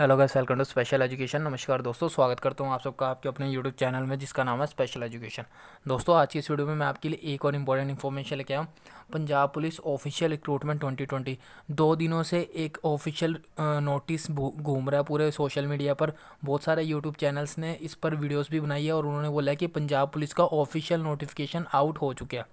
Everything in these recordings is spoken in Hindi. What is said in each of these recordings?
hello guys welcome to special education नमस्कार दोस्तों स्वागत करता हूँ आप सबका आपके अपने यूट्यूब चैनल में जिसका नाम है स्पेशल एजुकेशन दोस्तों आज की इस वीडियो में मैं आपके लिए एक और इम्पॉर्टेंट इन्फॉर्मेशन लेके आया हूं पंजाब पुलिस ऑफिशियल रिक्रूटमेंट 2020 दो दिनों से एक ऑफिशियल नोटिस घूम रहा है पूरे सोशल मीडिया पर बहुत सारे यूट्यूब चैनल्स ने इस पर वीडियोज़ भी बनाई है और उन्होंने बोला कि पंजाब पुलिस का ऑफिशियल नोटिफिकेशन आउट हो चुका है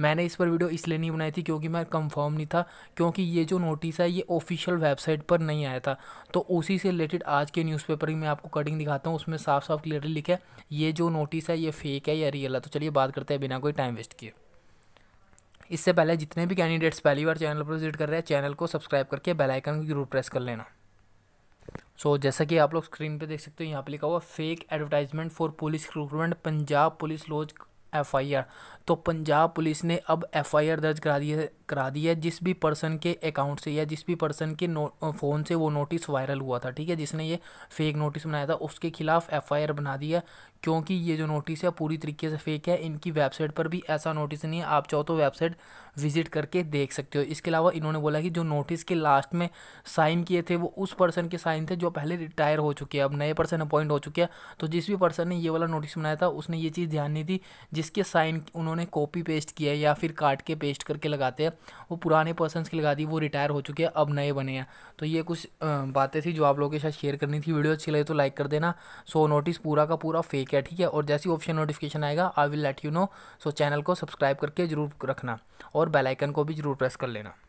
मैंने इस पर वीडियो इसलिए नहीं बनाई थी क्योंकि मैं कंफर्म नहीं था क्योंकि ये जो नोटिस है ये ऑफिशियल वेबसाइट पर नहीं आया था तो उसी से रिलेटेड आज के न्यूज़पेपर की मैं आपको कटिंग दिखाता हूँ उसमें साफ साफ क्लियरली लिखा है ये जो नोटिस है ये फेक है या रियल है तो चलिए बात करते हैं बिना कोई टाइम वेस्ट किए इससे पहले जितने भी कैंडिडेट्स पहली बार चैनल पर विजिट कर रहे हैं चैनल को सब्सक्राइब करके बेल आइकन को जरूर प्रेस कर लेना सो so, जैसा कि आप लोग स्क्रीन पे देख सकते हो यहाँ पे लिखा हुआ fake advertisement for police recruitment Punjab police lodge FIR तो पंजाब पुलिस ने अब एफआईआर दर्ज करा दी है करा दी है जिस भी पर्सन के अकाउंट से या जिस भी पर्सन के नो फ़ोन से वो नोटिस वायरल हुआ था ठीक है जिसने ये फेक नोटिस बनाया था उसके खिलाफ एफआईआर बना दिया क्योंकि ये जो नोटिस है पूरी तरीके से फेक है इनकी वेबसाइट पर भी ऐसा नोटिस नहीं है आप चाहो तो वेबसाइट विजिट करके देख सकते हो इसके अलावा इन्होंने बोला कि जो नोटिस के लास्ट में साइन किए थे वो उस पर्सन के साइन थे जो पहले रिटायर हो चुके हैं अब नए पर्सन अपॉइंट हो चुके हैं तो जिस भी पर्सन ने ये वाला नोटिस बनाया था उसने ये चीज़ ध्यान नहीं दी जिस जिसके साइन उन्होंने कॉपी पेस्ट किया है या फिर काट के पेस्ट करके लगाते हैं वो पुराने पर्सनस के लगा दी वो रिटायर हो चुके हैं अब नए बने हैं तो ये कुछ बातें थी जो आप लोगों के साथ शेयर करनी थी वीडियो अच्छी लगे तो लाइक कर देना सो नोटिस पूरा का पूरा फेक है ठीक है और जैसी ऑप्शन नोटिफिकेशन आएगा I will let you know so channel को सब्सक्राइब करके जरूर रखना और बेलाइकन को भी जरूर प्रेस कर लेना